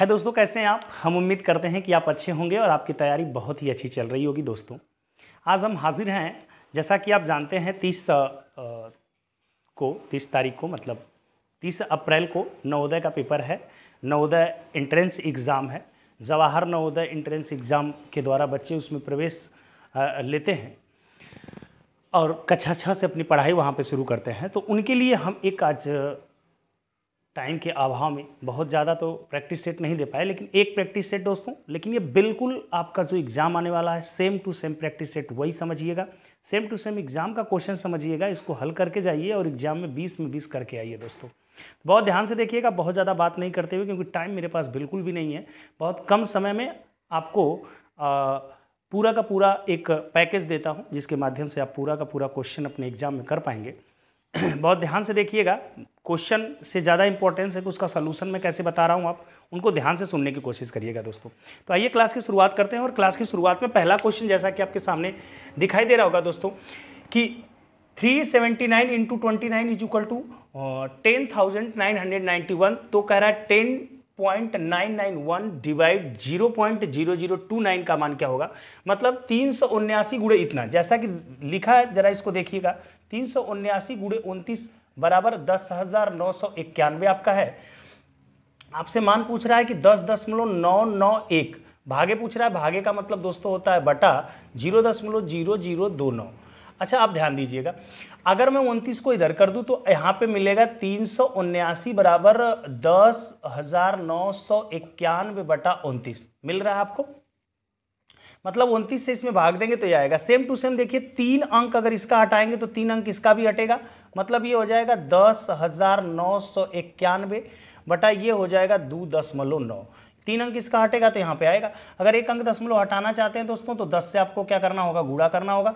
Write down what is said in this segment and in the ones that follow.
है दोस्तों कैसे हैं आप हम उम्मीद करते हैं कि आप अच्छे होंगे और आपकी तैयारी बहुत ही अच्छी चल रही होगी दोस्तों आज हम हाजिर हैं जैसा कि आप जानते हैं तीस को तीस तारीख को मतलब तीस अप्रैल को नवोदय का पेपर है नवोदय एंट्रेंस एग्ज़ाम है जवाहर नवोदय एंट्रेंस एग्ज़ाम के द्वारा बच्चे उसमें प्रवेश लेते हैं और कक्षा छः से अपनी पढ़ाई वहाँ पे शुरू करते हैं तो उनके लिए हम एक आज टाइम के अभाव में बहुत ज़्यादा तो प्रैक्टिस सेट नहीं दे पाए लेकिन एक प्रैक्टिस सेट दोस्तों लेकिन ये बिल्कुल आपका जो एग्ज़ाम आने वाला है same to same practice set वही समझिएगा सेम टू सेम एग्ज़ाम का क्वेश्चन समझिएगा इसको हल करके जाइए और एग्ज़ाम में बीस में बीस करके आइए दोस्तों तो बहुत ध्यान से देखिएगा बहुत ज़्यादा बात नहीं करते हुए क्योंकि टाइम मेरे पास बिल्कुल भी नहीं है बहुत कम समय में आपको आ, पूरा का पूरा एक पैकेज देता हूँ जिसके माध्यम से आप पूरा का पूरा क्वेश्चन अपने एग्ज़ाम में कर पाएंगे बहुत ध्यान से देखिएगा क्वेश्चन से ज़्यादा इंपॉर्टेंस है कि उसका सलूशन मैं कैसे बता रहा हूँ आप उनको ध्यान से सुनने की कोशिश करिएगा दोस्तों तो आइए क्लास की शुरुआत करते हैं और क्लास की शुरुआत में पहला क्वेश्चन जैसा कि आपके सामने दिखाई दे रहा होगा दोस्तों कि 379 seventy nine into twenty nine is equal to ten thousand nine hundred ninety one तो कह रहा है ten point nine nine one divide zero point zero zero two nine का मान क्या होगा मतलब तीन सौ उन्यासी गुड़े इतना जैसा कि लिखा है जरा इसको देखिएगा तीन सौ उन्यासी गुड़े उनतीस बराबर दस हज़ार नौ सौ इक्यानवे आपका है आपसे मान पूछ रहा है कि दस दशमलव नौ नौ एक भागे पूछ रहा है भागे का मतलब दोस्तों होता है बटा जीरो दशमलव जीरो जीरो दो नौ अच्छा आप ध्यान दीजिएगा अगर मैं उनतीस को इधर कर दूं तो यहाँ पे मिलेगा तीन सौ उन्यासी बराबर दस हजार नौ सौ इक्यानवे बटा उनतीस मिल रहा है आपको मतलब उनतीस से इसमें भाग देंगे तो ये आएगा सेम टू सेम देखिए तीन अंक अगर इसका हटाएंगे तो तीन अंक इसका भी हटेगा मतलब ये हो जाएगा दस हजार नौ सौ इक्यानवे बटा ये हो जाएगा दो दशमलव नौ तीन अंक इसका हटेगा तो यहाँ पे आएगा अगर एक अंक दशमलव हटाना चाहते हैं दोस्तों तो दस से आपको क्या करना होगा गुड़ा करना होगा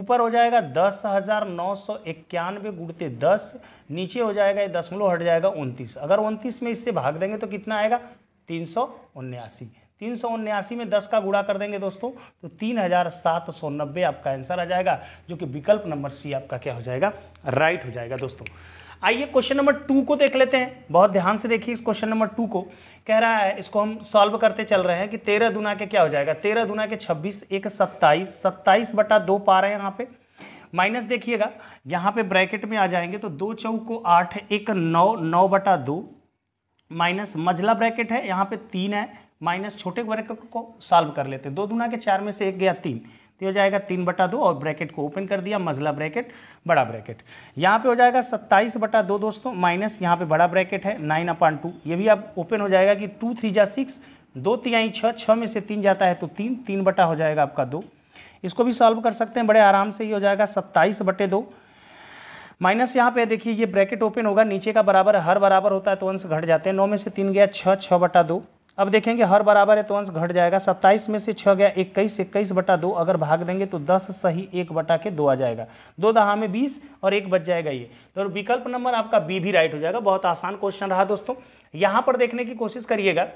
ऊपर हो जाएगा दस हज़ार नौ सौ इक्यानवे गुड़ते दस नीचे हो जाएगा ये दशमलव हट जाएगा उनतीस अगर उनतीस में इससे भाग देंगे तो कितना आएगा तीन सौ उन्यासी तीन सौ उन्यासी में दस का गुड़ा कर देंगे दोस्तों तो तीन हज़ार सात सौ नब्बे आपका आंसर आ जाएगा जो कि विकल्प नंबर सी आपका क्या हो जाएगा राइट हो जाएगा दोस्तों आइए क्वेश्चन नंबर टू को देख लेते हैं बहुत ध्यान से देखिए इस क्वेश्चन नंबर टू को कह रहा है इसको हम सॉल्व करते चल रहे हैं कि तेरह दुना के क्या हो जाएगा तेरह दुना के छब्बीस एक सत्ताईस सत्ताईस बटा दो पा रहे हैं यहाँ पे माइनस देखिएगा यहाँ पे ब्रैकेट में आ जाएंगे तो दो चौक को आठ एक नौ नौ बटा दो माइनस मझला ब्रैकेट है यहाँ पे तीन है माइनस छोटे ब्रैकेट को सॉल्व कर लेते हैं दो दुना के चार में से एक गया तीन तो हो जाएगा तीन बटा दो और ब्रैकेट को ओपन कर दिया मजला ब्रैकेट बड़ा ब्रैकेट यहाँ पे हो जाएगा सत्ताईस बटा दो दोस्तों माइनस यहाँ पे बड़ा ब्रैकेट है नाइन अपॉन टू ये भी अब ओपन हो जाएगा कि टू थ्री जा सिक्स दो तिहाई छः छः में से तीन जाता है तो तीन तीन बटा हो जाएगा आपका दो इसको भी सॉल्व कर सकते हैं बड़े आराम से ये हो जाएगा सत्ताईस बटे दो माइनस यहाँ पे देखिए ये ब्रैकेट ओपन होगा नीचे का बराबर हर बराबर होता है तो अंश घट जाते हैं नौ में से तीन गया छः छः बटा दो अब देखेंगे हर बराबर है तो अंश घट जाएगा सत्ताईस में से छः गया इक्कीस इक्कीस बटा दो अगर भाग देंगे तो दस सही एक बटा के दो आ जाएगा दो दहा में बीस और एक बच जाएगा ये तो विकल्प नंबर आपका बी भी राइट हो जाएगा बहुत आसान क्वेश्चन रहा दोस्तों यहाँ पर देखने की कोशिश करिएगा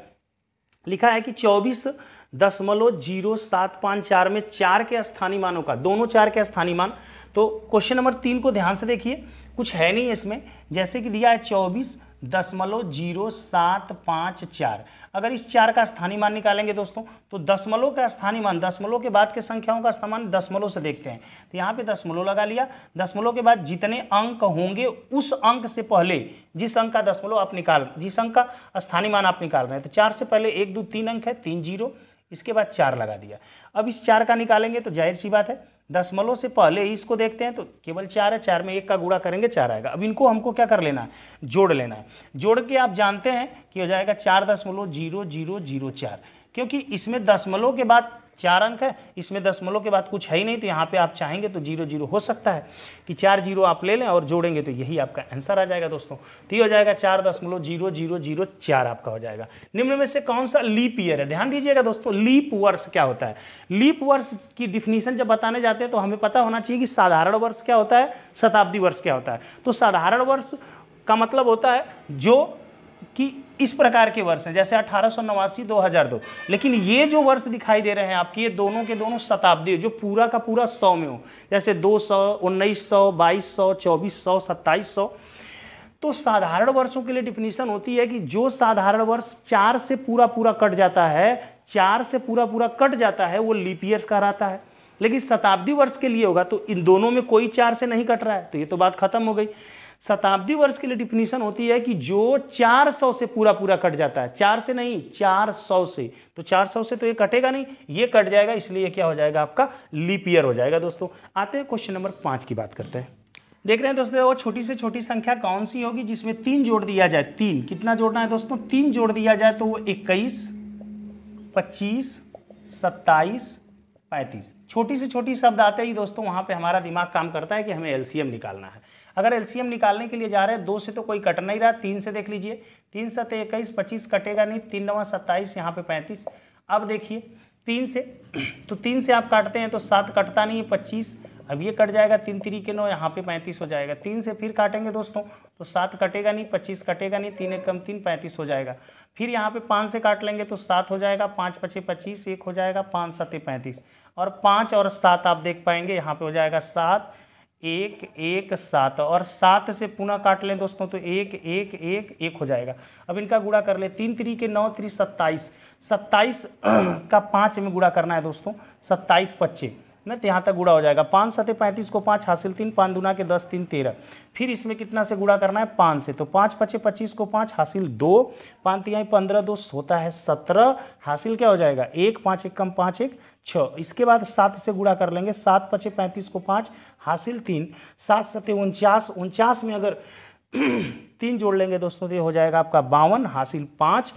लिखा है कि चौबीस दशमलव जीरो सात पाँच चार में चार के स्थानीय मानों का दोनों चार के स्थानीय मान तो क्वेश्चन नंबर तीन को ध्यान से देखिए कुछ है नहीं इसमें जैसे कि दिया है चौबीस दशमलव जीरो सात पाँच चार अगर इस चार का स्थानीय मान निकालेंगे दोस्तों तो दशमलव का स्थानीय मान दशमलव के बाद के संख्याओं का स्थान दशमलव से देखते हैं तो यहाँ पे दशमलव लगा लिया दशमलव के बाद जितने अंक होंगे उस अंक से पहले जिस अंक का दशमलव आप निकाल जिस अंक का स्थानीय मान आप निकाल रहे हैं तो चार से पहले एक दो तीन अंक है तीन जीरो इसके बाद चार लगा दिया अब इस चार का निकालेंगे तो जाहिर सी बात है दसमलों से पहले इसको देखते हैं तो केवल चार है चार में एक का गुड़ा करेंगे चार आएगा अब इनको हमको क्या कर लेना है जोड़ लेना है जोड़ के आप जानते हैं कि हो जाएगा चार दशमलव जीरो जीरो जीरो चार क्योंकि इसमें दसमलों के बाद चार अंक है इसमें दशमलव के बाद कुछ है ही नहीं तो यहाँ पे आप चाहेंगे तो जीरो जीरो हो सकता है कि चार जीरो आप ले लें और जोड़ेंगे तो यही आपका आंसर आ जाएगा दोस्तों तो ये हो जाएगा चार दशमलव जीरो जीरो जीरो चार आपका हो जाएगा निम्न में से कौन सा लीप ईयर है ध्यान दीजिएगा दोस्तों लीप वर्ष क्या होता है लीप वर्ष की डिफिनीशन जब बताने जाते हैं तो हमें पता होना चाहिए कि साधारण वर्ष क्या होता है शताब्दी वर्ष क्या होता है तो साधारण वर्ष का मतलब होता है जो कि इस प्रकार के वर्ष हैं जैसे अठारह सौ नवासी दो हज़ार दो लेकिन ये जो वर्ष दिखाई दे रहे हैं आपके ये दोनों के दोनों शताब्दी जो पूरा का पूरा सौ में हो जैसे दो सौ उन्नीस सौ बाईस सौ चौबीस सौ सत्ताईस सौ तो साधारण वर्षों के लिए डिफिनीशन होती है कि जो साधारण वर्ष चार से पूरा पूरा कट जाता है चार से पूरा पूरा कट जाता है वो लीप ईयर्स कहलाता है लेकिन शताब्दी वर्ष के लिए होगा तो इन दोनों में कोई चार से नहीं कट रहा है तो ये तो बात खत्म हो गई शताब्दी वर्ष के लिए डिफिनीशन होती है कि जो 400 से पूरा पूरा कट जाता है चार से नहीं 400 से तो 400 से तो ये कटेगा नहीं ये कट जाएगा इसलिए क्या हो जाएगा आपका लीप ईयर हो जाएगा दोस्तों आते हैं क्वेश्चन नंबर पाँच की बात करते हैं देख रहे हैं दोस्तों वो छोटी से छोटी संख्या कौन सी होगी जिसमें तीन जोड़ दिया जाए तीन कितना जोड़ना है दोस्तों तीन जोड़ दिया जाए तो वो इक्कीस पच्चीस सत्ताईस पैंतीस छोटी से छोटी शब्द आते ही दोस्तों वहाँ पे हमारा दिमाग काम करता है कि हमें एलसीएम निकालना है अगर एलसीएम निकालने के लिए जा रहे हैं दो से तो कोई कट नहीं रहा तीन से देख लीजिए तीन सत इक्कीस पच्चीस कटेगा नहीं तीन नवा सत्ताईस यहाँ पे पैंतीस अब देखिए तीन से तो तीन से आप काटते हैं तो सात कटता नहीं है पच्चीस अब ये कट जाएगा तीन तरीके नौ यहाँ पे पैंतीस हो जाएगा तीन से फिर काटेंगे दोस्तों तो सात कटेगा नहीं पच्चीस कटेगा नहीं तीन एक कम तीन पैंतीस हो जाएगा फिर यहाँ पे पाँच से काट लेंगे तो सात हो जाएगा पाँच पचे पच्चीस एक हो जाएगा पाँच सत्ते पैंतीस और पाँच और सात आप देख पाएंगे यहाँ पे हो जाएगा सात एक एक सात और सात से पुनः काट लें दोस्तों तो एक एक एक एक हो जाएगा अब इनका गुड़ा कर लें तीन त्री के नौ त्री सत्ताईस सत्ताईस का पाँच में गुड़ा करना है दोस्तों सत्ताईस पच्चीस ना तो यहाँ तक गुड़ा हो जाएगा पाँच सते पैंतीस को पाँच हासिल तीन पाँच दुना के दस तीन तेरह फिर इसमें कितना से गुड़ा करना है पाँच से तो पाँच पचे पच्चीस को पाँच हासिल दो पाँच यहाँ पंद्रह दो सोता है सत्रह हासिल क्या हो जाएगा एक पाँच एक कम पाँच एक छः इसके बाद सात से गुड़ा कर लेंगे सात पचे पैंतीस को पाँच हासिल तीन सात सते उनचास उनचास में अगर तीन जोड़ लेंगे दोस्तों तो ये हो जाएगा आपका बावन हासिल पाँच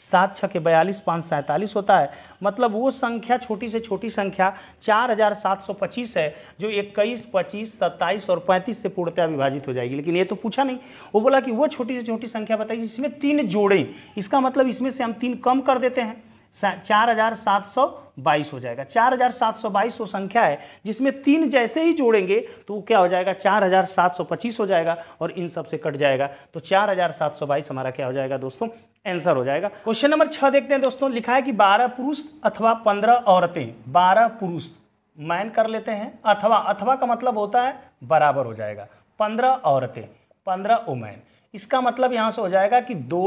सात छः के बयालीस पाँच सैंतालीस होता है मतलब वो संख्या छोटी से छोटी संख्या चार हज़ार सात सौ पच्चीस है जो इक्कीस पच्चीस सत्ताईस और पैंतीस से पूर्णतया विभाजित हो जाएगी लेकिन ये तो पूछा नहीं वो बोला कि वो छोटी से छोटी संख्या बताइए जिसमें तीन जोड़ें इसका मतलब इसमें से हम तीन कम कर देते हैं चार हजार सात सौ बाईस हो जाएगा चार हजार सात सौ बाईस वो संख्या है जिसमें तीन जैसे ही जोड़ेंगे तो क्या हो जाएगा चार हजार सात सौ पच्चीस हो जाएगा और इन सब से कट जाएगा तो चार हजार सात सौ बाईस हमारा क्या हो जाएगा दोस्तों आंसर हो जाएगा क्वेश्चन नंबर छह देखते हैं दोस्तों लिखा है कि बारह पुरुष अथवा पंद्रह औरतें बारह पुरुष मैन कर लेते हैं अथवा अथवा का मतलब होता है बराबर हो जाएगा पंद्रह औरतें पंद्रह ओमैन इसका मतलब यहाँ से हो जाएगा कि दो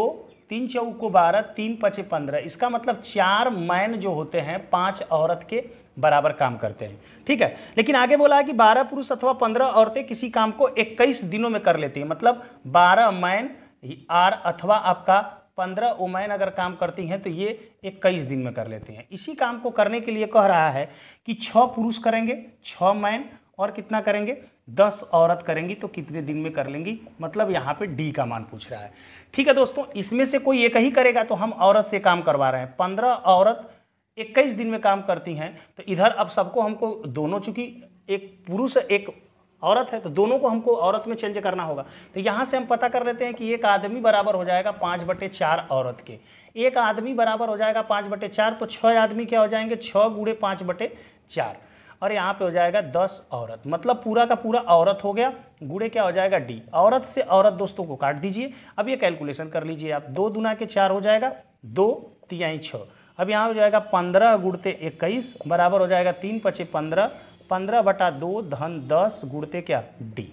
तीन चौको बारह तीन पचे पंद्रह इसका मतलब चार मैन जो होते हैं पांच औरत के बराबर काम करते हैं ठीक है लेकिन आगे बोला है कि बारह पुरुष अथवा पंद्रह औरतें किसी काम को इक्कीस दिनों में कर लेती हैं मतलब बारह मैन आर अथवा आपका पंद्रह उमैन अगर काम करती हैं तो ये इक्कीस दिन में कर लेती हैं इसी काम को करने के लिए कह रहा है कि छः पुरुष करेंगे छः मैन और कितना करेंगे दस औरत करेंगी तो कितने दिन में कर लेंगी मतलब यहाँ पे डी का मान पूछ रहा है ठीक है दोस्तों इसमें से कोई एक ही करेगा तो हम औरत से काम करवा रहे हैं पंद्रह औरत इक्कीस दिन में काम करती हैं तो इधर अब सबको हमको दोनों चूंकि एक पुरुष एक औरत है तो दोनों को हमको औरत में चेंज करना होगा तो यहाँ से हम पता कर लेते हैं कि एक आदमी बराबर हो जाएगा पाँच बटे चार औरत के एक आदमी बराबर हो जाएगा पाँच बटे चार तो छः आदमी क्या हो जाएंगे छः गुड़े पाँच बटे चार और यहाँ पे हो जाएगा दस औरत मतलब पूरा का पूरा औरत हो गया गुड़े क्या हो जाएगा डी औरत से औरत दोस्तों को काट दीजिए अब ये कैलकुलेशन कर लीजिए आप दो दुना के चार हो जाएगा दो तियाई छः अब यहाँ हो जाएगा पंद्रह गुड़ते इक्कीस बराबर हो जाएगा तीन पचे पंद्रह पंद्रह बटा दो धन दस गुड़ते क्या डी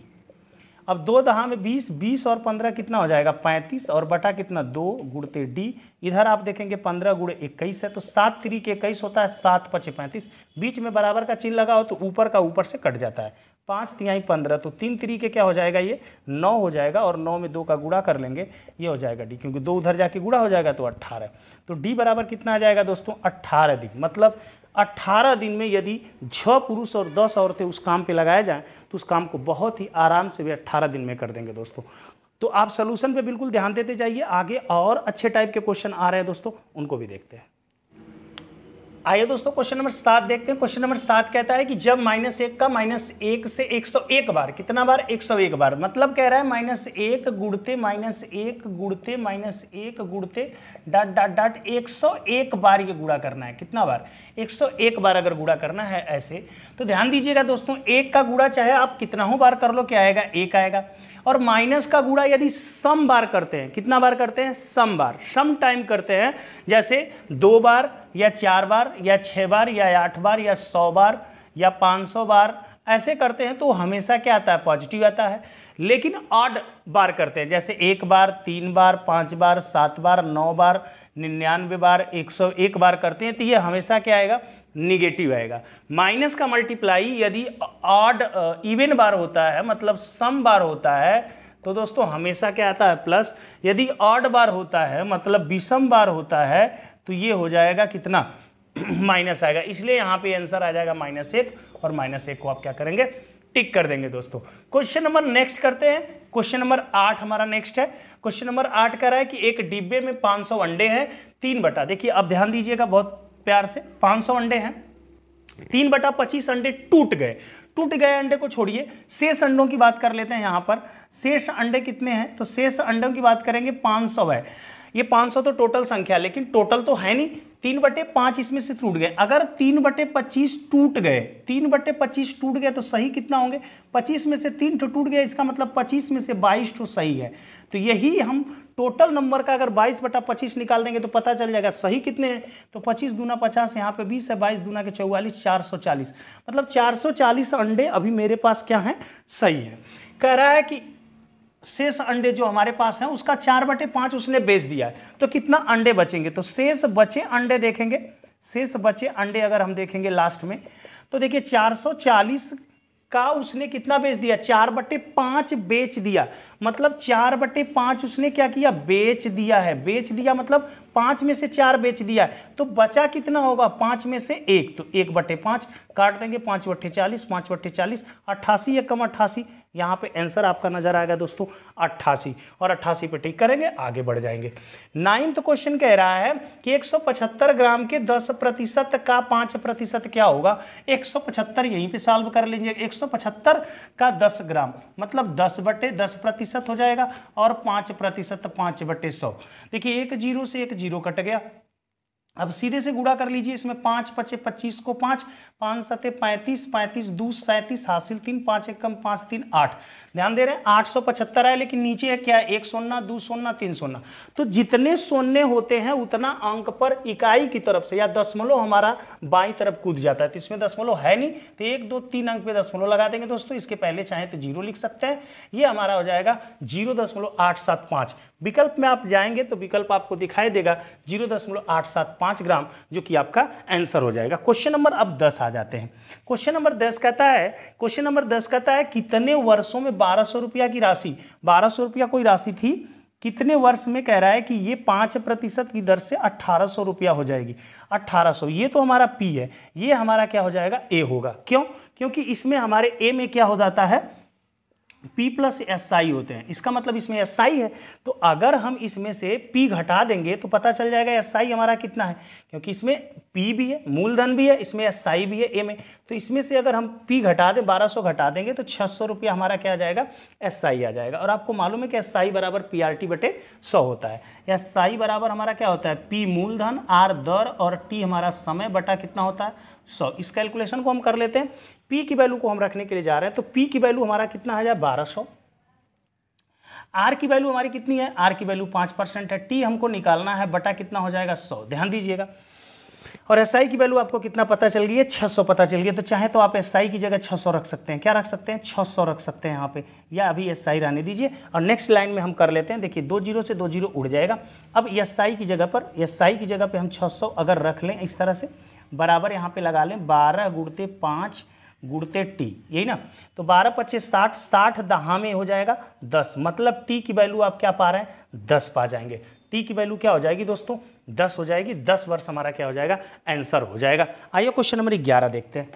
अब दो दहा में बीस बीस और पंद्रह कितना हो जाएगा पैंतीस और बटा कितना दो गुड़ते डी इधर आप देखेंगे पंद्रह गुड़े इक्कीस है तो सात त्रिक इक्कीस होता है सात पचे पैंतीस बीच में बराबर का चिन्ह लगा हो तो ऊपर का ऊपर से कट जाता है पाँच तिहाई पंद्रह तो तीन तरीके क्या हो जाएगा ये नौ हो जाएगा और नौ में दो का गुड़ा कर लेंगे ये हो जाएगा डी क्योंकि दो उधर जाके गुड़ा हो जाएगा तो अट्ठारह तो डी बराबर कितना आ जाएगा दोस्तों अट्ठारह दिन मतलब अट्ठारह दिन में यदि छः पुरुष और दस औरतें उस काम पर लगाए जाएँ तो उस काम को बहुत ही आराम से वे अट्ठारह दिन में कर देंगे दोस्तों तो आप सोल्यूशन पर बिल्कुल ध्यान देते जाइए आगे और अच्छे टाइप के क्वेश्चन आ रहे हैं दोस्तों उनको भी देखते हैं आइए दोस्तों क्वेश्चन नंबर सात देखते हैं क्वेश्चन नंबर सात कहता है कि जब माइनस एक का माइनस एक से एक सौ एक बार कितना बार एक सौ एक बार मतलब कह रहा है माइनस एक गुड़ते माइनस एक गुड़ते माइनस एक गुड़ते डॉट डॉट डॉट एक सौ एक बार ये गुड़ा करना है कितना बार 101 बार अगर गुड़ा करना है ऐसे तो ध्यान दीजिएगा दोस्तों एक का गुड़ा चाहे आप कितना हो बार कर लो क्या आएगा एक आएगा और माइनस का गुड़ा यदि सम बार करते हैं कितना बार करते हैं सम बार सम टाइम करते हैं जैसे दो बार या चार बार या छः बार या आठ बार या सौ बार या पाँच सौ बार ऐसे करते हैं तो हमेशा क्या आता है पॉजिटिव आता है लेकिन ऑड बार करते हैं जैसे एक बार तीन बार पाँच बार सात बार नौ बार निन्यानवे बार एक सौ एक बार करते हैं तो ये हमेशा क्या आएगा निगेटिव आएगा माइनस का मल्टीप्लाई यदि ऑड इवन बार होता है मतलब सम बार होता है तो दोस्तों हमेशा क्या आता है प्लस यदि ऑड बार होता है मतलब विषम बार होता है तो ये हो जाएगा कितना माइनस आएगा इसलिए यहाँ पे आंसर आ जाएगा माइनस एक और माइनस एक को आप क्या करेंगे टिक कर देंगे दोस्तों क्वेश्चन नंबर नेक्स्ट करते हैं क्वेश्चन नंबर आठ हमारा नेक्स्ट है क्वेश्चन नंबर आठ कह रहा है कि एक डिब्बे में 500 अंडे हैं तीन बटा देखिए अब ध्यान दीजिएगा बहुत प्यार से 500 अंडे हैं तीन बटा पच्चीस अंडे टूट गए टूट गए अंडे को छोड़िए शेष अंडों की बात कर लेते हैं यहां पर शेष अंडे कितने हैं तो शेष अंडों की बात करेंगे सौ है ये 500 तो टोटल संख्या लेकिन टोटल तो है नहीं तीन बटे पाँच इसमें से टूट गए अगर तीन बटे पच्चीस टूट गए तीन बटे पच्चीस टूट गए तो सही कितना होंगे पच्चीस में से तीन टूट गया इसका मतलब पच्चीस में से बाईस तो सही है तो यही हम टोटल नंबर का अगर बाईस बटा पच्चीस निकाल देंगे तो पता चल जाएगा सही कितने हैं तो पच्चीस दूना पचास यहाँ पे बीस है बाईस दूना के चौवालीस चार सौ चालीस मतलब चार सौ चालीस अंडे अभी मेरे पास क्या हैं सही है कह रहा है कि शेष अंडे जो हमारे पास हैं उसका चार बटे पांच उसने बेच दिया है तो कितना अंडे बचेंगे तो शेष बचे अंडे देखेंगे शेष बचे अंडे अगर हम देखेंगे लास्ट में तो देखिए 440 का उसने कितना बेच दिया चार बटे पांच बेच दिया मतलब चार बटे पांच उसने क्या किया बेच दिया है बेच दिया मतलब पांच में से चार बेच दिया है तो बचा कितना होगा पांच में से एक तो एक बटे पांच काट देंगे पांच बट्टे चालीस पांच बट्टे चालीस अट्ठासी एक कम अट्ठासी यहाँ पे आंसर आपका नज़र आएगा दोस्तों अट्ठासी और अट्ठासी पे टिक करेंगे आगे बढ़ जाएंगे नाइन्थ क्वेश्चन कह रहा है कि 175 ग्राम के 10 प्रतिशत का 5 प्रतिशत क्या होगा 175 यहीं पे सॉल्व कर लीजिए 175 का 10 ग्राम मतलब 10 बटे दस प्रतिशत हो जाएगा और 5 प्रतिशत पाँच बटे सौ देखिए एक जीरो से एक जीरो कट गया अब सीधे से गुड़ा कर लीजिए इसमें पाँच पचे पच्चीस को पाँच पाँच सते पैंतीस पैंतीस दो सैंतीस हासिल तीन पाँच एक कम पाँच तीन आठ ध्यान दे रहे हैं आठ सौ पचहत्तर है लेकिन नीचे है क्या एक सोना दो सोना तीन सोना तो जितने सोने होते हैं उतना अंक पर इकाई की तरफ से या दशमलव हमारा बाई तरफ कूद जाता है तो इसमें दशमलव है नहीं तो एक दो तीन अंक पे दशमलव लगा देंगे दोस्तों इसके पहले चाहे तो जीरो लिख सकते हैं ये हमारा हो जाएगा जीरो दशमलव आठ सात पाँच विकल्प में आप जाएंगे तो विकल्प आपको दिखाई देगा जीरो दशमलव आठ सात पाँच ग्राम जो कि आपका आंसर हो जाएगा क्वेश्चन नंबर अब दस आ जाते हैं क्वेश्चन नंबर दस कहता है क्वेश्चन नंबर दस कहता है कितने वर्षों में बारह सौ रुपया की राशि बारह सौ रुपया कोई राशि थी कितने वर्ष में कह रहा है कि ये पाँच प्रतिशत की दर से अट्ठारह सौ रुपया हो जाएगी अट्ठारह सौ ये तो हमारा पी है ये हमारा क्या हो जाएगा ए होगा क्यों क्योंकि इसमें हमारे ए में क्या हो जाता है P प्लस एस आई होते हैं इसका मतलब इसमें एस आई है तो अगर हम इसमें से P घटा देंगे तो पता चल जाएगा एस आई हमारा कितना है क्योंकि इसमें P भी है मूलधन भी है इसमें एस आई भी है ए में तो इसमें से अगर हम P घटा दें 1200 घटा देंगे तो छह सौ रुपया हमारा क्या आ जाएगा एस आई आ जाएगा और आपको मालूम है कि एस आई बराबर पी आर टी बटे सौ होता है एस आई बराबर हमारा क्या होता है पी मूलधन आर दर और टी हमारा समय बटा कितना होता है सौ इस कैलकुलेशन को हम कर लेते हैं पी की वैल्यू को हम रखने के लिए जा रहे हैं तो पी की वैल्यू हमारा कितना है जाए बारह सौ आर की वैल्यू हमारी कितनी है आर की वैल्यू पाँच परसेंट है टी हमको निकालना है बटा कितना हो जाएगा सौ ध्यान दीजिएगा और एस की वैल्यू आपको कितना पता चल गई है सौ पता चल गया तो चाहे तो आप एस की जगह सौ रख सकते हैं क्या रख सकते हैं सौ रख सकते हैं यहाँ पे या अभी एस रहने दीजिए और नेक्स्ट लाइन में हम कर लेते हैं देखिए दो जीरो से दो जीरो उड़ जाएगा अब एस की जगह पर एस की जगह पर हम सौ अगर रख लें इस तरह से बराबर यहाँ पर लगा लें बारह गुड़ते पाँच गुड़ते टी यही ना तो बारह पच्चीस साठ साठ दहा में हो जाएगा दस मतलब टी की वैल्यू आप क्या पा रहे हैं दस पा जाएंगे टी की वैल्यू क्या हो जाएगी दोस्तों दस हो जाएगी दस वर्ष हमारा क्या हो जाएगा आंसर हो जाएगा आइए क्वेश्चन नंबर ग्यारह देखते हैं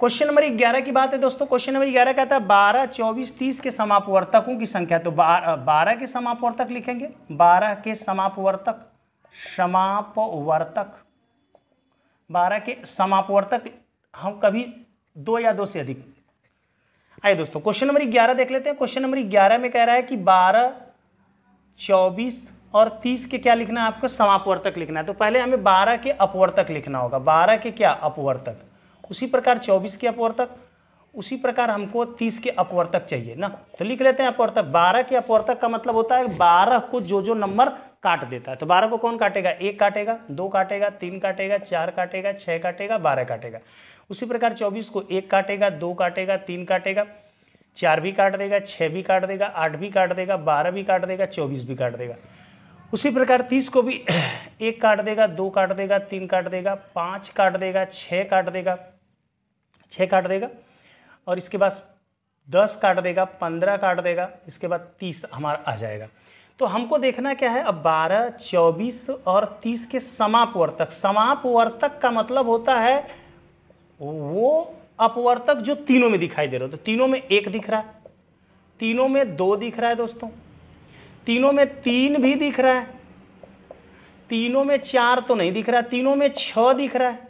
क्वेश्चन नंबर ग्यारह की बात है दोस्तों क्वेश्चन नंबर ग्यारह कहता है बारह चौबीस तीस के समापवर्तकों की संख्या तो बारह के समापवर्तक लिखेंगे बारह के समापवर्तक समापवर्तक बारह के समापवर्तक हम कभी दो या दो से अधिक आइए दोस्तों क्वेश्चन नंबर ग्यारह देख लेते हैं क्वेश्चन नंबर ग्यारह में कह रहा है कि बारह चौबीस और तीस के क्या लिखना है आपको समापवर्तक लिखना है तो पहले हमें बारह के अपवर्तक लिखना होगा बारह के क्या अपवर्तक उसी प्रकार चौबीस के अपवर्तक उसी प्रकार हमको तीस के अपवर्तक चाहिए ना तो लिख लेते हैं अपवर्तक बारह के अपवर्तक का मतलब होता है बारह को जो जो नंबर काट देता है तो बारह को कौन काटेगा एक काटेगा दो काटेगा तीन काटेगा चार काटेगा छः काटेगा बारह काटेगा उसी प्रकार चौबीस को एक काटेगा दो काटेगा तीन काटेगा चार भी काट देगा छः भी काट देगा आठ भी काट देगा बारह भी काट देगा चौबीस भी काट देगा उसी प्रकार तीस को भी एक काट देगा दो काट देगा तीन काट देगा पाँच काट देगा छः काट देगा छः काट देगा और इसके बाद दस काट देगा पंद्रह काट देगा इसके बाद तीस हमारा आ जाएगा तो हमको देखना क्या है अब बारह चौबीस और तीस के समापवर्तक समापवर्तक का मतलब होता है वो अपवर्तक जो तीनों में दिखाई दे रहे हो तो तीनों में एक दिख रहा है तीनों में दो दिख रहा है दोस्तों तीनों में तीन भी दिख रहा है तीनों में चार तो नहीं दिख रहा है तीनों में छ दिख रहा है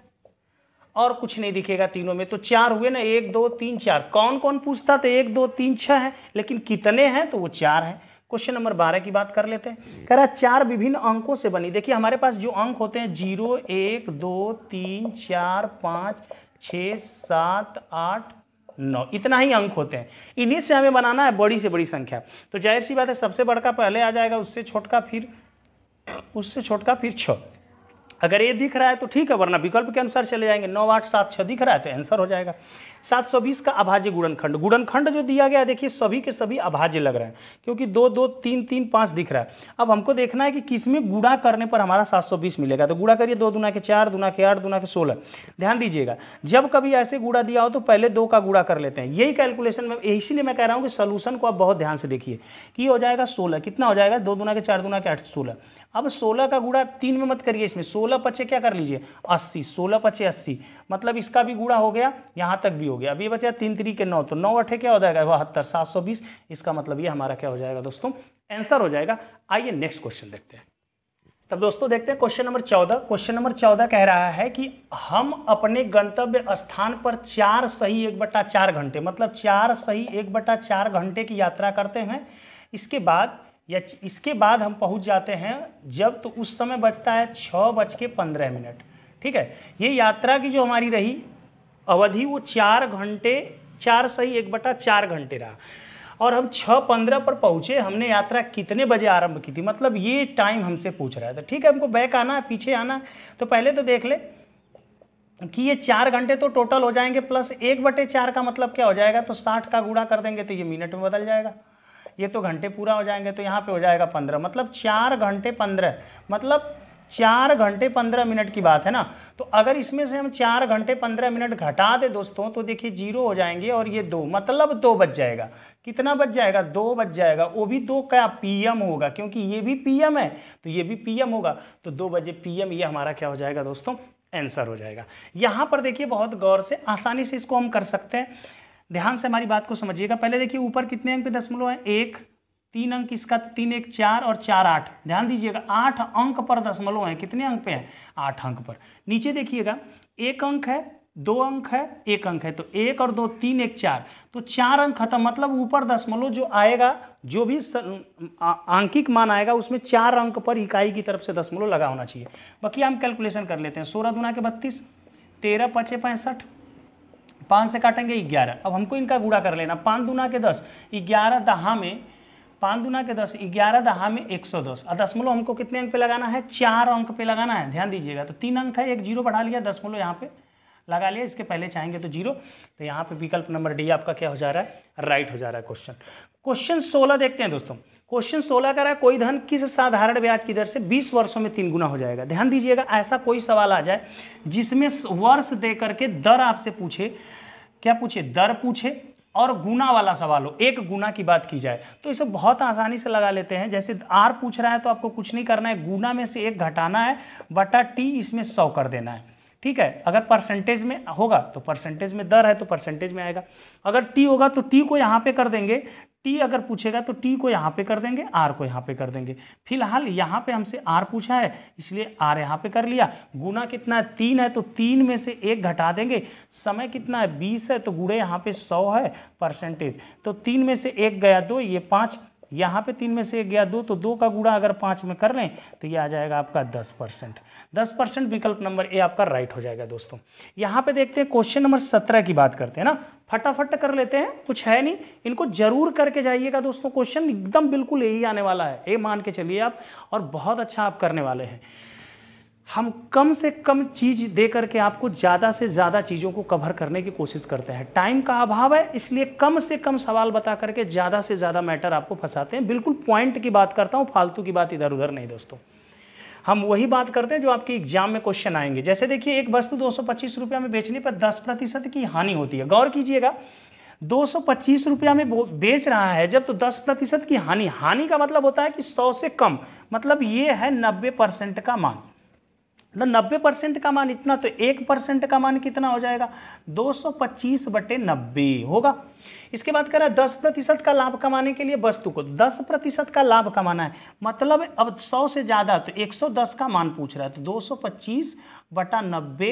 और कुछ नहीं दिखेगा तीनों में तो चार हुए ना एक दो तीन चार कौन कौन पूछता तो एक दो तीन छः है लेकिन कितने हैं तो वो चार हैं क्वेश्चन नंबर बारह की बात कर लेते हैं कह रहा चार विभिन्न अंकों से बनी देखिए हमारे पास जो अंक होते हैं जीरो एक दो तीन चार पाँच छः सात आठ नौ इतना ही अंक होते हैं इन्हीं से हमें बनाना है बड़ी से बड़ी संख्या तो जाहिर सी बात है सबसे बड़का पहले आ जाएगा उससे छोटका फिर उससे छोटका फिर छः अगर ये दिख रहा है तो ठीक है वरना विकल्प के अनुसार चले जाएंगे नौ आठ सात छः दिख रहा है तो आंसर हो जाएगा 720 का अभाज्य गुणनखंड गुणनखंड जो दिया गया देखिए सभी के सभी अभाज्य लग रहे हैं क्योंकि दो दो तीन तीन पाँच दिख रहा है अब हमको देखना है कि किसमें गुणा करने पर हमारा 720 मिलेगा तो गुणा करिए दो दुना के चार दुना के आठ दुना के सोलह ध्यान दीजिएगा जब कभी ऐसे गुड़ा दिया हो तो पहले दो का गुड़ा कर लेते हैं यही कैलकुलेशन में इसीलिए मैं कह रहा हूँ कि सोलूशन को आप बहुत ध्यान से देखिए कि हो जाएगा सोलह कितना हो जाएगा दो दुना के चार दुना के आठ सोलह अब 16 का गुड़ा तीन में मत करिए इसमें 16 पचे क्या कर लीजिए 80 16 पचे 80 मतलब इसका भी गुड़ा हो गया यहाँ तक भी हो गया अभी बचा तीन त्री के नौ तो नौ अठे क्या हो जाएगा बहत्तर सात सौ बीस इसका मतलब ये हमारा क्या हो जाएगा दोस्तों आंसर हो जाएगा आइए नेक्स्ट क्वेश्चन देखते हैं तब दोस्तों देखते हैं क्वेश्चन नंबर चौदह क्वेश्चन नंबर चौदह कह रहा है कि हम अपने गंतव्य स्थान पर चार सही एक बटा चार घंटे मतलब चार सही एक बटा चार घंटे की यात्रा करते हैं इसके बाद या इसके बाद हम पहुंच जाते हैं जब तो उस समय बचता है छः बज के पंद्रह मिनट ठीक है ये यात्रा की जो हमारी रही अवधि वो चार घंटे चार सही एक बटा चार घंटे रहा और हम छः पंद्रह पर पहुँचे हमने यात्रा कितने बजे आरंभ की थी मतलब ये टाइम हमसे पूछ रहा था तो ठीक है हमको बैक आना पीछे आना तो पहले तो देख ले कि ये चार घंटे तो टोटल हो जाएंगे प्लस एक बटे चार का मतलब क्या हो जाएगा तो साठ का गुड़ा कर देंगे तो ये मिनट में बदल जाएगा ये तो घंटे पूरा हो जाएंगे तो यहाँ पे हो जाएगा पंद्रह मतलब चार घंटे पंद्रह मतलब चार घंटे पंद्रह मिनट की बात है ना तो अगर इसमें से हम चार घंटे पंद्रह मिनट घटा दें दोस्तों तो देखिए जीरो हो जाएंगे और ये दो मतलब दो बच जाएगा कितना बच जाएगा दो बच जाएगा वो भी दो क्या पीएम होगा क्योंकि ये भी पीएम है तो ये भी पीएम होगा तो दो बजे पीएम ये हमारा क्या हो जाएगा दोस्तों आंसर हो जाएगा यहाँ पर देखिए बहुत गौर से आसानी से इसको हम कर सकते हैं ध्यान से हमारी बात को समझिएगा पहले देखिए ऊपर कितने अंक पे दशमलव है एक तीन अंक इसका तीन एक चार और चार आठ ध्यान दीजिएगा आठ अंक पर दशमलव है कितने अंक पे है आठ अंक पर नीचे देखिएगा एक अंक है दो अंक है एक अंक है तो एक और दो तीन एक चार तो चार अंक खत्म मतलब ऊपर दशमलव जो आएगा जो भी आंकिक मान आएगा उसमें चार अंक पर इकाई की तरफ से दशमलव लगा होना चाहिए बाकी हम कैलकुलेशन कर लेते हैं सोलह दुना के बत्तीस तेरह पचे पैंसठ पाँच से काटेंगे ग्यारह अब हमको इनका गुड़ा कर लेना पाँच दुना के दस ग्यारह दहा में पाँच दुना के दस ग्यारह दहा में एक सौ दस और दशमलव हमको कितने अंक पे लगाना है चार अंक पे लगाना है ध्यान दीजिएगा तो तीन अंक है एक जीरो बढ़ा लिया मलो यहाँ पे लगा लिया इसके पहले चाहेंगे तो जीरो तो यहाँ पे विकल्प नंबर डी आपका क्या हो जा रहा है राइट हो जा रहा है क्वेश्चन क्वेश्चन सोलह देखते हैं दोस्तों क्वेश्चन सोलह कर रहा है कोई धन किस साधारण ब्याज की दर से बीस वर्षों में तीन गुना हो जाएगा ध्यान दीजिएगा ऐसा कोई सवाल आ जाए जिसमें वर्ष दे करके दर आपसे पूछे क्या पूछे दर पूछे और गुना वाला सवाल हो एक गुना की बात की जाए तो इसे बहुत आसानी से लगा लेते हैं जैसे आर पूछ रहा है तो आपको कुछ नहीं करना है गुना में से एक घटाना है बटा टी इसमें सौ कर देना है ठीक है अगर परसेंटेज में होगा तो परसेंटेज में दर है तो परसेंटेज में आएगा अगर टी होगा तो टी को यहाँ पे कर देंगे टी अगर पूछेगा तो टी को यहाँ पे कर देंगे आर को यहाँ पे कर देंगे फिलहाल यहाँ पे हमसे आर पूछा है इसलिए आर यहाँ पे कर लिया गुना कितना है तीन है तो तीन में से एक घटा देंगे समय कितना है बीस है तो गुड़े यहाँ पे सौ है परसेंटेज तो तीन में से एक गया दो ये पाँच यहाँ पे तीन में से एक गया दो तो दो का गुड़ा अगर पाँच में कर लें तो ये आ जाएगा आपका दस परसेंट दस परसेंट विकल्प नंबर ए आपका राइट हो जाएगा दोस्तों यहाँ पे देखते हैं क्वेश्चन नंबर सत्रह की बात करते हैं ना फटाफट कर लेते हैं कुछ है नहीं इनको जरूर करके जाइएगा दोस्तों क्वेश्चन एकदम बिल्कुल यही आने वाला है ये मान के चलिए आप और बहुत अच्छा आप करने वाले हैं हम कम से कम चीज़ दे करके आपको ज़्यादा से ज़्यादा चीज़ों को कवर करने की कोशिश करते हैं टाइम का अभाव है इसलिए कम से कम सवाल बता करके ज़्यादा से ज़्यादा मैटर आपको फंसाते हैं बिल्कुल पॉइंट की बात करता हूँ फालतू की बात इधर उधर नहीं दोस्तों हम वही बात करते हैं जो आपके एग्जाम में क्वेश्चन आएंगे जैसे देखिए एक वस्तु दो रुपया में बेचने पर दस प्रतिशत की हानि होती है गौर कीजिएगा दो रुपया में बेच रहा है जब तो दस प्रतिशत की हानि हानि का मतलब होता है कि सौ से कम मतलब ये है नब्बे परसेंट का मान तो नब्बे परसेंट का मान इतना तो एक परसेंट का मान कितना हो जाएगा 225 बटे नब्बे होगा इसके बाद कह रहा है दस प्रतिशत का लाभ कमाने के लिए वस्तु को दस प्रतिशत का लाभ कमाना है मतलब अब सौ से ज़्यादा तो 110 का मान पूछ रहा है तो 225 बटा नब्बे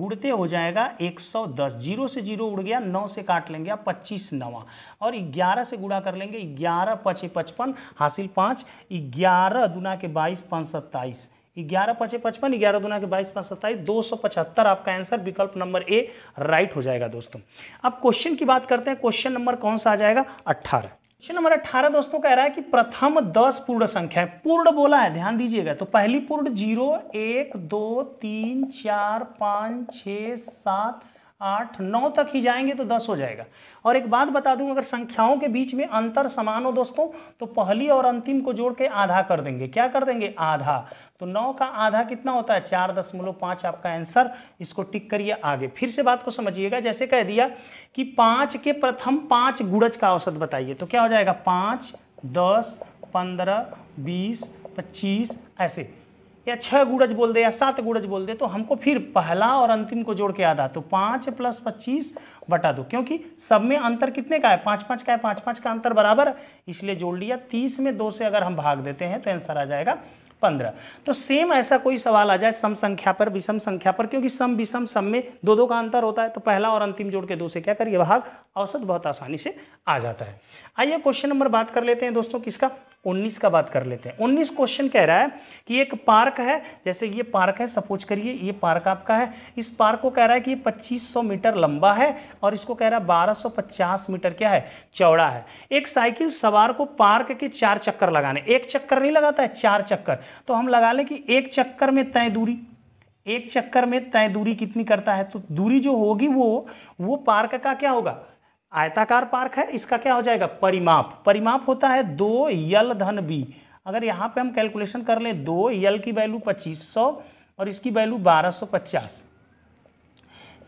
गुड़ते हो जाएगा 110 जीरो से जीरो उड़ गया नौ से काट लेंगे आप पच्चीस नवा और ग्यारह से गुड़ा कर लेंगे ग्यारह पचे पचपन हासिल पाँच ग्यारह दुना के बाईस पाँच सत्ताईस ग्यारह पचे पचपन ग्यारह दुना के बाईस पांच सत्ताईस दो सौ पचहत्तर आपका आंसर विकल्प नंबर ए राइट हो जाएगा दोस्तों अब क्वेश्चन की बात करते हैं क्वेश्चन नंबर कौन सा आ जाएगा अट्ठारह क्वेश्चन नंबर अट्ठारह दोस्तों कह रहा है कि प्रथम दस पूर्ण संख्या है पूर्ण बोला है ध्यान दीजिएगा तो पहली पूर्ण जीरो एक दो तीन चार पाँच छ सात आठ नौ तक ही जाएंगे तो दस हो जाएगा और एक बात बता दूं अगर संख्याओं के बीच में अंतर समान हो दोस्तों तो पहली और अंतिम को जोड़ के आधा कर देंगे क्या कर देंगे आधा तो नौ का आधा कितना होता है चार दशमलव पाँच आपका आंसर इसको टिक करिए आगे फिर से बात को समझिएगा जैसे कह दिया कि पाँच के प्रथम पाँच गुड़ज का औसत बताइए तो क्या हो जाएगा पाँच दस पंद्रह बीस पच्चीस ऐसे या छः गुड़ज बोल दे या सात गुड़ज बोल दे तो हमको फिर पहला और अंतिम को जोड़ के याद आधा तो पाँच प्लस पच्चीस बटा दो क्योंकि सब में अंतर कितने का है पाँच पाँच का है पाँच पाँच का अंतर बराबर इसलिए जोड़ लिया तीस में दो से अगर हम भाग देते हैं तो आंसर आ जाएगा पंद्रह तो सेम ऐसा कोई सवाल आ जाए सम संख्या पर विषम संख्या पर क्योंकि सम विषम सम में दो दो का अंतर होता है तो पहला और अंतिम जोड़ के दो से क्या करिए भाग औसत बहुत आसानी से आ जाता है आइए क्वेश्चन नंबर बात कर लेते हैं दोस्तों किसका 19 का बात कर लेते हैं 19 क्वेश्चन कह रहा है कि एक पार्क है जैसे ये पार्क है सपोज करिए ये पार्क आपका है इस पार्क को कह रहा है कि ये 2500 मीटर लंबा है और इसको कह रहा है 1250 मीटर क्या है चौड़ा है एक साइकिल सवार को पार्क के चार चक्कर लगाने एक चक्कर नहीं लगाता है चार चक्कर तो हम लगा लें कि एक चक्कर में तय दूरी एक चक्कर में तय दूरी कितनी करता है तो दूरी जो होगी वो वो पार्क का क्या होगा आयताकार पार्क है इसका क्या हो जाएगा परिमाप परिमाप होता है दो यल धन बी अगर यहाँ पे हम कैलकुलेशन कर लें दो यल की वैल्यू पच्चीस सौ और इसकी वैल्यू बारह सौ पचास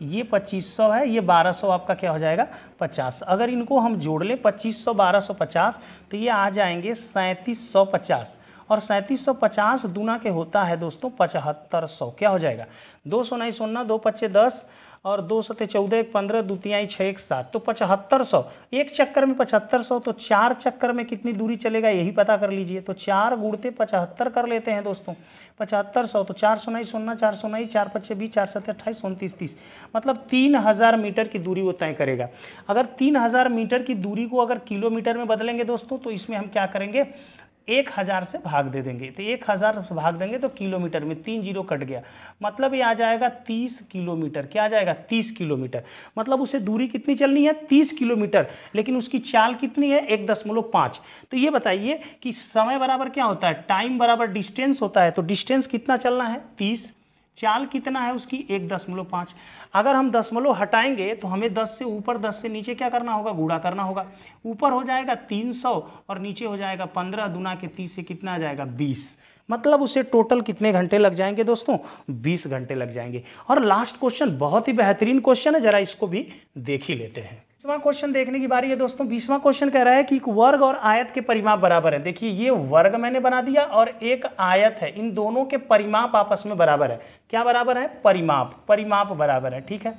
ये पच्चीस सौ है ये बारह सौ आपका क्या हो जाएगा पचास अगर इनको हम जोड़ लें पच्चीस सौ बारह सौ पचास तो ये आ जाएंगे सैंतीस सौ पचास और सैंतीस सौ पचास के होता है दोस्तों पचहत्तर सौ क्या हो जाएगा दो सौ नहीं सोना दो पच्चे दस और दो सौ चौदह एक पंद्रह द्वितीयाई छः एक सात तो पचहत्तर सौ एक चक्कर में पचहत्तर सौ तो चार चक्कर में कितनी दूरी चलेगा यही पता कर लीजिए तो चार गुड़ते पचहत्तर कर लेते हैं दोस्तों पचहत्तर सौ तो चार सौ नहीं सोना चार सौ नहीं चार पच्चे बीस चार सत्तर अट्ठाईस उनतीस तीस मतलब तीन हज़ार मीटर की दूरी वो तय करेगा अगर तीन हज़ार मीटर की दूरी को अगर किलोमीटर में बदलेंगे दोस्तों तो इसमें हम क्या करेंगे एक हज़ार से भाग दे देंगे तो एक हज़ार से भाग देंगे तो किलोमीटर में तीन जीरो कट गया मतलब ये आ जाएगा तीस किलोमीटर क्या आ जाएगा तीस किलोमीटर मतलब उसे दूरी कितनी चलनी है तीस किलोमीटर लेकिन उसकी चाल कितनी है एक दशमलव पाँच तो ये बताइए कि समय बराबर क्या होता है टाइम बराबर डिस्टेंस होता है तो डिस्टेंस कितना चलना है तीस चाल कितना है उसकी एक दशमलव पाँच अगर हम दशमलव हटाएंगे तो हमें दस से ऊपर दस से नीचे क्या करना होगा गुड़ा करना होगा ऊपर हो जाएगा तीन सौ और नीचे हो जाएगा पंद्रह दुना के तीस से कितना आ जाएगा बीस मतलब उसे टोटल कितने घंटे लग जाएंगे दोस्तों बीस घंटे लग जाएंगे और लास्ट क्वेश्चन बहुत ही बेहतरीन क्वेश्चन है जरा इसको भी देख ही लेते हैं बीसवा क्वेश्चन देखने की बारी है दोस्तों बीसवा क्वेश्चन कह रहा है कि एक वर्ग और आयत के परिमाप बराबर है देखिए ये वर्ग मैंने बना दिया और एक आयत है इन दोनों के परिमाप आपस में बराबर है क्या बराबर है परिमाप परिमाप बराबर है ठीक है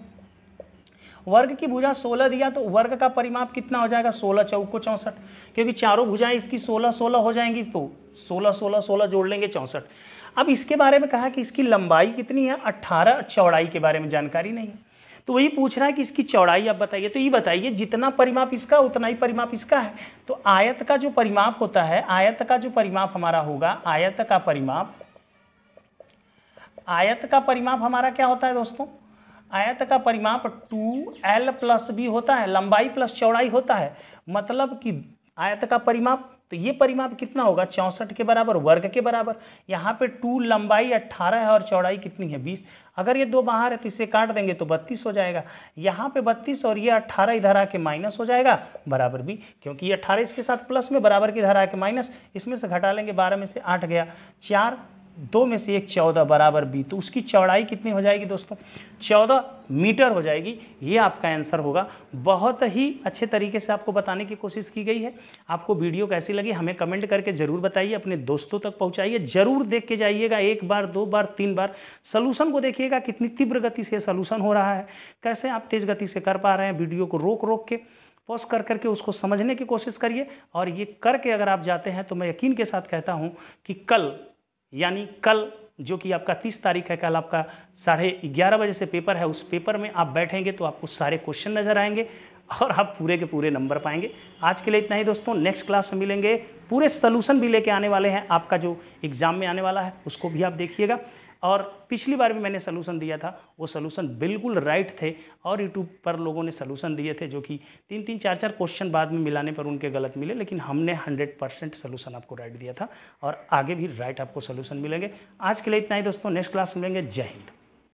वर्ग की भुजा 16 दिया तो वर्ग का परिमाप कितना हो जाएगा 16 चौको चौंसठ क्योंकि चारों भुजाएं इसकी 16 16 हो जाएंगी तो 16 16 16 जोड़ लेंगे चौंसठ अब इसके बारे में कहा कि इसकी लंबाई कितनी है 18 चौड़ाई के बारे में जानकारी नहीं है तो वही पूछ रहा है कि इसकी चौड़ाई आप बताइए तो ये बताइए जितना परिमाप इसका उतना ही परिमाप इसका है तो आयत का जो परिमाप होता है आयत का जो परिमाप हमारा होगा आयत का परिमाप आयत का परिमाप हमारा क्या होता है दोस्तों आयत का परिमाप टू एल प्लस भी होता है लंबाई प्लस चौड़ाई होता है मतलब कि आयत का परिमाप तो ये परिमाप कितना होगा चौंसठ के बराबर वर्ग के बराबर यहाँ पे टू लंबाई अट्ठारह है और चौड़ाई कितनी है बीस अगर ये दो बाहर है तो इसे काट देंगे तो बत्तीस हो जाएगा यहाँ पे बत्तीस और ये अट्ठारह इधर आके माइनस हो जाएगा बराबर भी क्योंकि ये अट्ठारह इसके साथ प्लस में बराबर की इधर आके माइनस इसमें से घटा लेंगे बारह में से आठ गया चार दो में से एक चौदह बराबर बी तो उसकी चौड़ाई कितनी हो जाएगी दोस्तों चौदह मीटर हो जाएगी ये आपका आंसर होगा बहुत ही अच्छे तरीके से आपको बताने की कोशिश की गई है आपको वीडियो कैसी लगी हमें कमेंट करके ज़रूर बताइए अपने दोस्तों तक पहुँचाइए ज़रूर देख के जाइएगा एक बार दो बार तीन बार सोलूशन को देखिएगा कितनी तीव्र गति से सोलूशन हो रहा है कैसे आप तेज़ गति से कर पा रहे हैं वीडियो को रोक रोक के पॉज कर करके उसको समझने की कोशिश करिए और ये करके अगर आप जाते हैं तो मैं यकीन के साथ कहता हूँ कि कल यानी कल जो कि आपका तीस तारीख है कल आपका साढ़े ग्यारह बजे से पेपर है उस पेपर में आप बैठेंगे तो आपको सारे क्वेश्चन नज़र आएंगे और आप पूरे के पूरे नंबर पाएंगे आज के लिए इतना ही दोस्तों नेक्स्ट क्लास में मिलेंगे पूरे सलूशन भी लेके आने वाले हैं आपका जो एग्ज़ाम में आने वाला है उसको भी आप देखिएगा और पिछली बार भी मैंने सलूशन दिया था वो सलूशन बिल्कुल राइट थे और यूट्यूब पर लोगों ने सलूशन दिए थे जो कि तीन तीन चार चार क्वेश्चन बाद में मिलाने पर उनके गलत मिले लेकिन हमने हंड्रेड परसेंट सलूशन आपको राइट दिया था और आगे भी राइट आपको सलूशन मिलेंगे आज के लिए इतना ही दोस्तों नेक्स्ट क्लास मिलेंगे जय हिंद